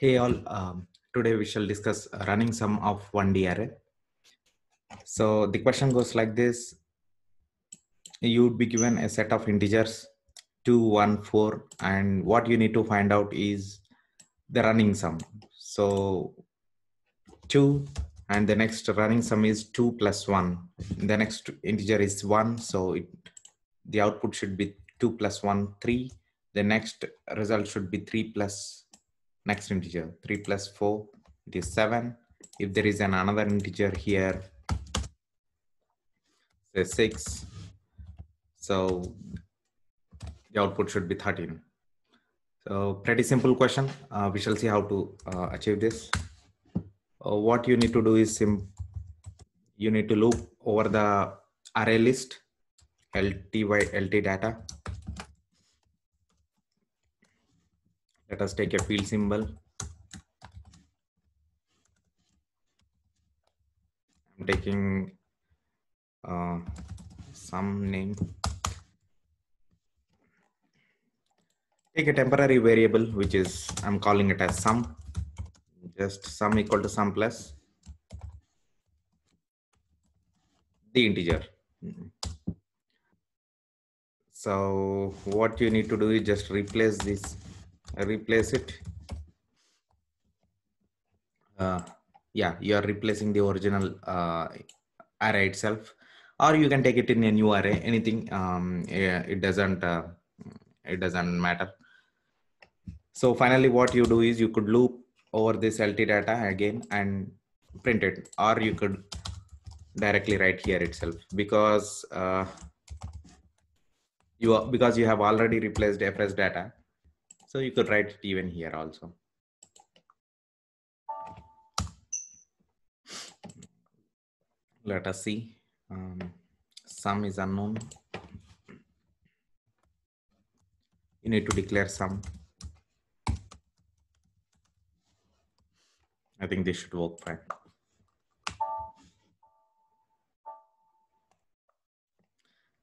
Hey all, um, today we shall discuss running sum of 1D array. So the question goes like this. You would be given a set of integers 2, 1, 4 and what you need to find out is the running sum. So 2 and the next running sum is 2 plus 1. The next integer is 1 so it, the output should be 2 plus 1, 3. The next result should be 3 plus next integer 3 plus 4 it is 7 if there is an another integer here say 6 so the output should be 13 so pretty simple question uh, we shall see how to uh, achieve this uh, what you need to do is you need to loop over the array list lt lt data Let us take a field symbol. I'm taking uh, some name. Take a temporary variable, which is, I'm calling it as sum. Just sum equal to sum plus the integer. So what you need to do is just replace this replace it uh, yeah you are replacing the original uh, array itself or you can take it in a new array anything um, yeah, it doesn't uh, it doesn't matter so finally what you do is you could loop over this lt data again and print it or you could directly write here itself because uh, you are, because you have already replaced fs data so you could write it even here also. Let us see. Um, sum is unknown. You need to declare sum. I think this should work fine.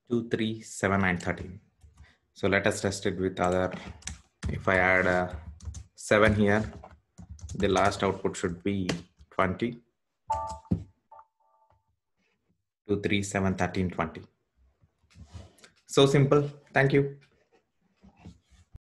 Two, three, seven, and 13. So let us test it with other if I add a 7 here, the last output should be 20. 2, 3, 7, 13, 20. So simple. Thank you.